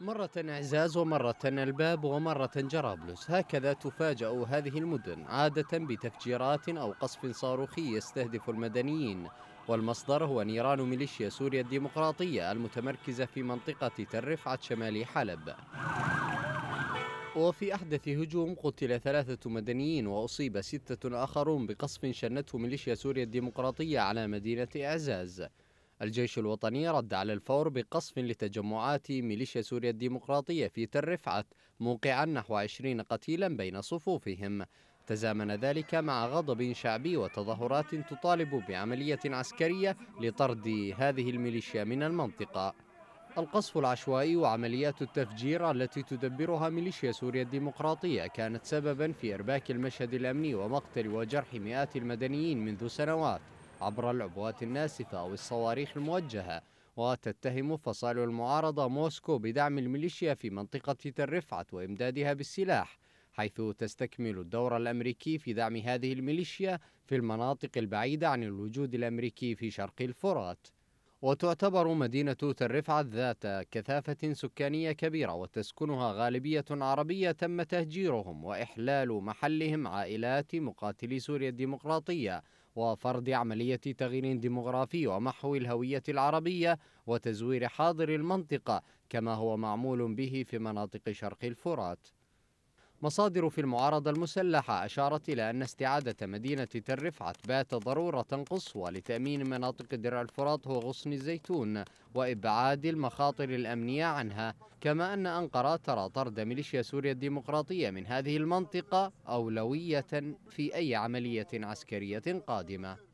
مرة إعزاز ومرة الباب ومرة جرابلس هكذا تفاجأ هذه المدن عادة بتفجيرات أو قصف صاروخي يستهدف المدنيين والمصدر هو نيران ميليشيا سوريا الديمقراطية المتمركزة في منطقة تل رفعت شمال حلب وفي أحدث هجوم قتل ثلاثة مدنيين وأصيب ستة آخرون بقصف شنته ميليشيا سوريا الديمقراطية على مدينة إعزاز الجيش الوطني رد على الفور بقصف لتجمعات ميليشيا سوريا الديمقراطية في تل رفعت موقعا نحو 20 قتيلا بين صفوفهم تزامن ذلك مع غضب شعبي وتظاهرات تطالب بعملية عسكرية لطرد هذه الميليشيا من المنطقة القصف العشوائي وعمليات التفجير التي تدبرها ميليشيا سوريا الديمقراطية كانت سببا في إرباك المشهد الأمني ومقتل وجرح مئات المدنيين منذ سنوات عبر العبوات الناسفة أو الصواريخ الموجهة وتتهم فصائل المعارضة موسكو بدعم الميليشيا في منطقة الرفعة وإمدادها بالسلاح حيث تستكمل الدور الأمريكي في دعم هذه الميليشيا في المناطق البعيدة عن الوجود الأمريكي في شرق الفرات وتعتبر مدينة الرفعة ذات كثافة سكانية كبيرة وتسكنها غالبية عربية تم تهجيرهم وإحلال محلهم عائلات مقاتلي سوريا الديمقراطية وفرض عملية تغيير ديمغرافي ومحو الهوية العربية وتزوير حاضر المنطقة كما هو معمول به في مناطق شرق الفرات مصادر في المعارضة المسلحة أشارت إلى أن استعادة مدينة تل رفعت بات ضرورة قصوى لتأمين مناطق درع الفرات وغصن الزيتون وإبعاد المخاطر الأمنية عنها كما أن أنقرة ترى طرد ميليشيا سوريا الديمقراطية من هذه المنطقة أولوية في أي عملية عسكرية قادمة